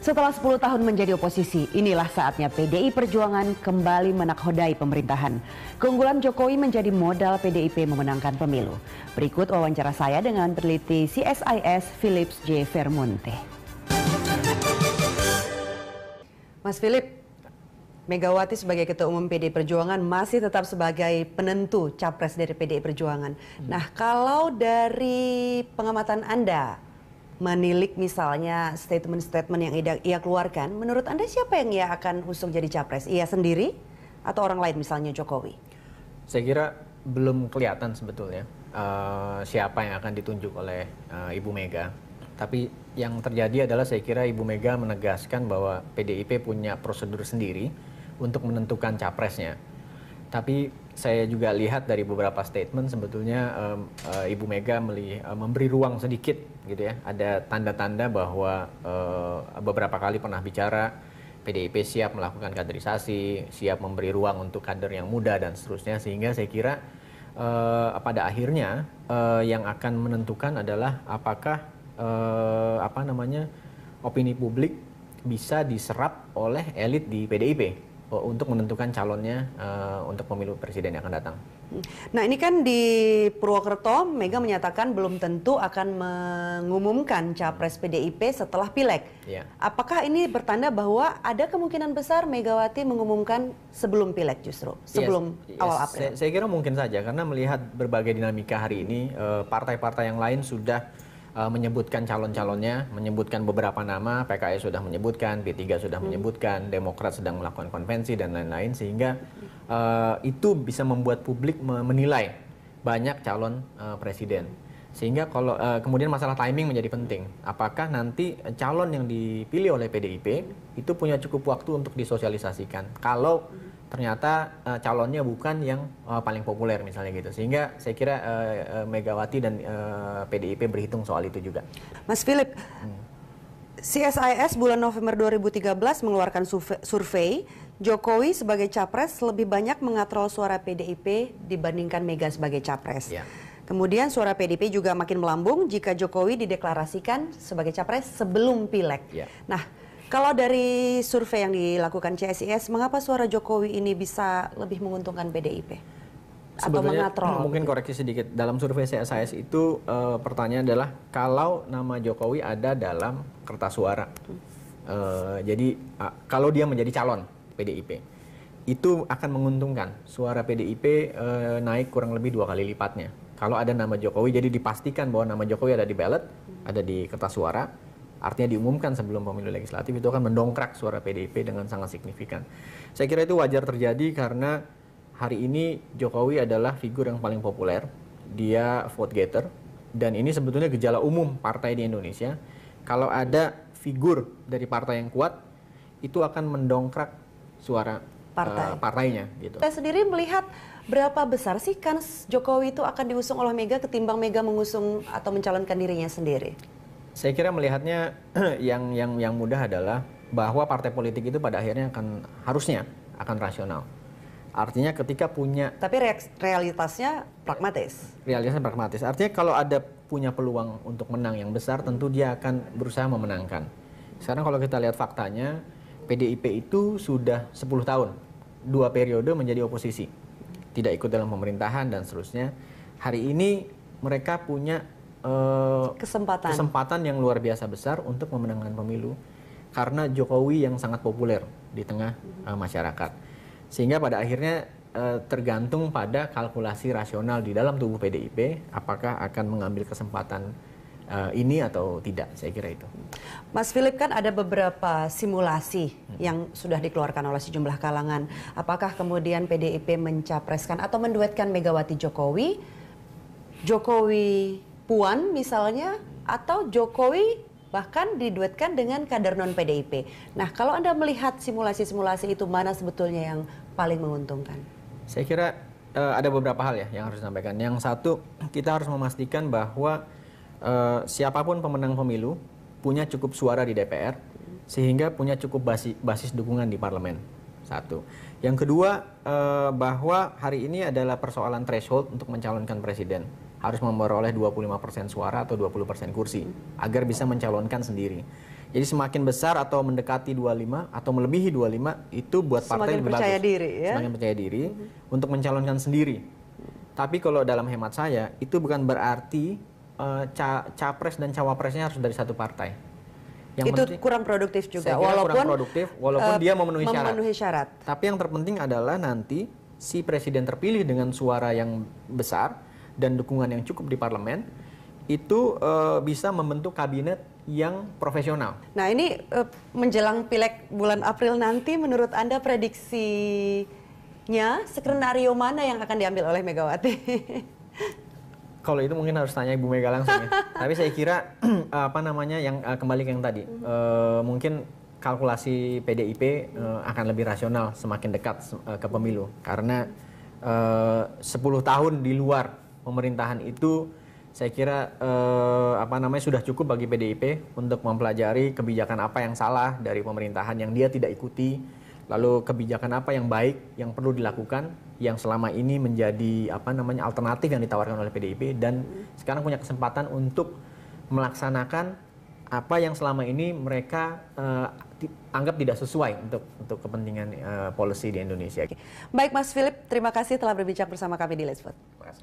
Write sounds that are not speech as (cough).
Setelah 10 tahun menjadi oposisi, inilah saatnya PDI Perjuangan kembali menakhodai pemerintahan. Keunggulan Jokowi menjadi modal PDIP memenangkan pemilu. Berikut wawancara saya dengan peneliti CSIS Philips J. Vermonte. Mas Philip, Megawati sebagai Ketua Umum PDI Perjuangan masih tetap sebagai penentu capres dari PDI Perjuangan. Hmm. Nah, kalau dari pengamatan Anda, menilik misalnya statement-statement yang ia, ia keluarkan, menurut Anda siapa yang ia akan usung jadi capres? Ia sendiri atau orang lain misalnya Jokowi? Saya kira belum kelihatan sebetulnya uh, siapa yang akan ditunjuk oleh uh, Ibu Mega. Tapi yang terjadi adalah saya kira Ibu Mega menegaskan bahwa PDIP punya prosedur sendiri untuk menentukan capresnya tapi saya juga lihat dari beberapa statement sebetulnya um, uh, Ibu Mega meli, uh, memberi ruang sedikit gitu ya. Ada tanda-tanda bahwa uh, beberapa kali pernah bicara PDIP siap melakukan kaderisasi, siap memberi ruang untuk kader yang muda dan seterusnya sehingga saya kira uh, pada akhirnya uh, yang akan menentukan adalah apakah uh, apa namanya opini publik bisa diserap oleh elit di PDIP Oh, untuk menentukan calonnya uh, untuk pemilu presiden yang akan datang. Hmm. Nah ini kan di Purwokerto, Mega menyatakan belum tentu akan mengumumkan capres PDIP setelah pileg. Ya. Apakah ini bertanda bahwa ada kemungkinan besar Megawati mengumumkan sebelum pileg justru, sebelum yes, awal April? Saya, saya kira mungkin saja karena melihat berbagai dinamika hari ini, eh, partai-partai yang lain sudah uh, menyebutkan calon-calonnya, menyebutkan beberapa nama, PKS e sudah menyebutkan, P3 sudah hmm. menyebutkan, Demokrat sedang melakukan konvensi dan lain-lain sehingga uh, itu bisa membuat publik menilai banyak calon uh, presiden. Sehingga kalau uh, kemudian masalah timing menjadi penting. Apakah nanti calon yang dipilih oleh PDIP itu punya cukup waktu untuk disosialisasikan? Kalau hmm ternyata uh, calonnya bukan yang uh, paling populer misalnya gitu. Sehingga saya kira uh, Megawati dan uh, PDIP berhitung soal itu juga. Mas Philip, hmm. CSIS bulan November 2013 mengeluarkan survei Jokowi sebagai capres lebih banyak mengatrol suara PDIP dibandingkan Mega sebagai capres. Ya. Kemudian suara PDIP juga makin melambung jika Jokowi dideklarasikan sebagai capres sebelum pilek Ya. Nah, kalau dari survei yang dilakukan CSIS, mengapa suara Jokowi ini bisa lebih menguntungkan PDIP? Sebetulnya, atau mengatrol? Mungkin koreksi sedikit. Dalam survei CSIS itu e, eh, pertanyaan adalah kalau nama Jokowi ada dalam kertas suara. E, jadi a, kalau dia menjadi calon PDIP itu akan menguntungkan suara PDIP eh, naik kurang lebih dua kali lipatnya. Kalau ada nama Jokowi, jadi dipastikan bahwa nama Jokowi ada di ballot, hmm. ada di kertas suara artinya diumumkan sebelum pemilu legislatif itu akan mendongkrak suara PDIP dengan sangat signifikan. Saya kira itu wajar terjadi karena hari ini Jokowi adalah figur yang paling populer, dia vote getter dan ini sebetulnya gejala umum partai di Indonesia. Kalau ada figur dari partai yang kuat itu akan mendongkrak suara partai. uh, partainya gitu. Saya sendiri melihat berapa besar sih kans Jokowi itu akan diusung oleh Mega ketimbang Mega mengusung atau mencalonkan dirinya sendiri? saya kira melihatnya (clears throat) yang yang yang mudah adalah bahwa partai politik itu pada akhirnya akan harusnya akan rasional. Artinya ketika punya Tapi realitasnya pragmatis. Realitasnya pragmatis. Artinya kalau ada punya peluang untuk menang yang besar tentu dia akan berusaha memenangkan. Sekarang kalau kita lihat faktanya PDIP itu sudah 10 tahun dua periode menjadi oposisi. Tidak ikut dalam pemerintahan dan seterusnya. Hari ini mereka punya Eh, kesempatan kesempatan yang luar biasa besar untuk memenangkan pemilu karena Jokowi yang sangat populer di tengah uh, masyarakat sehingga pada akhirnya uh, tergantung pada kalkulasi rasional di dalam tubuh PDIP apakah akan mengambil kesempatan uh, ini atau tidak saya kira itu. Mas Philip kan ada beberapa simulasi hmm. yang sudah dikeluarkan oleh sejumlah kalangan. Apakah kemudian PDIP mencapreskan atau menduetkan Megawati Jokowi, Jokowi Puan misalnya atau Jokowi bahkan diduetkan dengan kader non PDIP. Nah, kalau Anda melihat simulasi-simulasi itu mana sebetulnya yang paling menguntungkan? Saya kira uh, ada beberapa hal ya yang harus disampaikan. Yang satu, kita harus memastikan bahwa uh, siapapun pemenang pemilu punya cukup suara di DPR sehingga punya cukup basis, basis dukungan di parlemen. Satu. Yang kedua, eh, bahwa hari ini adalah persoalan threshold untuk mencalonkan presiden harus memperoleh 25% suara atau 20% kursi agar bisa mencalonkan sendiri. Jadi semakin besar atau mendekati 25 atau melebihi 25 itu buat partai semakin lebih percaya bagus. diri ya. Semakin percaya diri mm -hmm. untuk mencalonkan sendiri. Tapi kalau dalam hemat saya itu bukan berarti uh, capres dan cawapresnya harus dari satu partai. Yang itu penting, kurang produktif juga. Saya kira walaupun kurang produktif, walaupun uh, dia memenuhi, memenuhi syarat. syarat. Tapi yang terpenting adalah nanti si presiden terpilih dengan suara yang besar dan dukungan yang cukup di parlemen, itu uh, bisa membentuk kabinet yang profesional. Nah, ini uh, menjelang pilek bulan April nanti, menurut Anda prediksinya skenario mana yang akan diambil oleh Megawati? (laughs) Kalau itu mungkin harus tanya Ibu Mega langsung ya. (laughs) Tapi saya kira (clears throat) apa namanya yang uh, kembali ke yang tadi, uh, mungkin kalkulasi PDIP uh, akan lebih rasional semakin dekat uh, ke pemilu karena uh, 10 tahun di luar pemerintahan itu saya kira eh, apa namanya sudah cukup bagi PDIP untuk mempelajari kebijakan apa yang salah dari pemerintahan yang dia tidak ikuti, lalu kebijakan apa yang baik yang perlu dilakukan yang selama ini menjadi apa namanya alternatif yang ditawarkan oleh PDIP dan sekarang punya kesempatan untuk melaksanakan apa yang selama ini mereka uh, anggap tidak sesuai untuk untuk kepentingan uh, eh, polisi di Indonesia. Baik Mas Philip, terima kasih telah berbicara bersama kami di Let's Vote. Terima kasih.